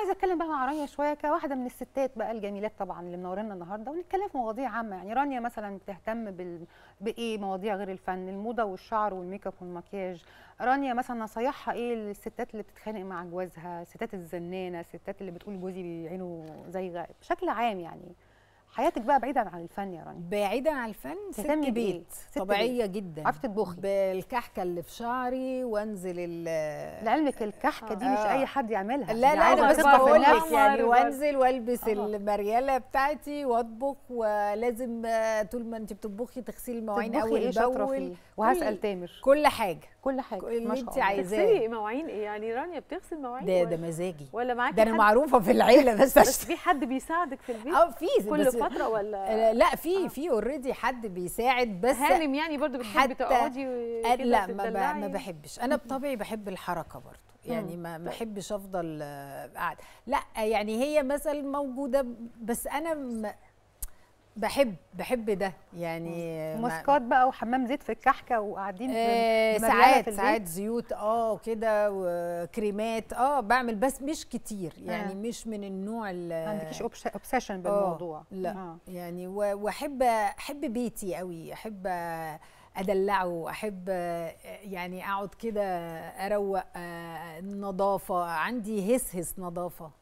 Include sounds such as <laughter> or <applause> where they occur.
عايزه اتكلم بقى مع رانيا شويه كواحده من الستات بقى الجميلات طبعا اللي منورنا النهارده ونتكلم في مواضيع عامه يعني رانيا مثلا بتهتم بال... بايه مواضيع غير الفن الموضه والشعر والميك اب والمكياج رانيا مثلا نصايحها ايه للستات اللي بتتخانق مع جوازها الستات الزنانه الستات اللي بتقول جوزي عينه زي غائب بشكل عام يعني حياتك بقى بعيدا عن الفن يا رانيا بعيدا عن الفن ست بيت, ست طبيعيه بيت. جدا عارفه تطبخي بالكحكه اللي في شعري وانزل لعلمك الكحكه دي آه. مش اي حد يعملها لا لا انا بس بقول لك يعني وانزل والبس آه. المرياله بتاعتي واطبخ ولازم طول ما انت بتطبخي تغسلي المواعين اول إيه باول وهسال تامر كل حاجه كل حاجه اللي انت عايزاه تغسلي مواعين ايه يعني رانيا بتغسل مواعين ده ده مزاجي ولا معاكي ده انا معروفه في العيله بس بس في حد بيساعدك في البيت اه في بس فتره ولا <laughs> آه، لا في آه. في اوريدي حد بيساعد بس هانم يعني برضو بتحبي تقعدي آه، لا ما, ما بحبش انا بطبعي بحب الحركه برضو يعني ما ما احبش طيب. افضل آه، قاعد لا يعني هي مثل موجوده بس انا بحب بحب ده يعني ماسكات بقى وحمام زيت في الكحكه وقاعدين آه ساعات في ساعات زيوت اه كده وكريمات اه بعمل بس مش كتير يعني آه. مش من النوع اللي ما عندكيش اوبسيشن آه، آه، بالموضوع آه لا آه. يعني واحب احب بيتي قوي احب ادلعه احب يعني اقعد كده اروق آه، نظافه عندي هسهس نظافه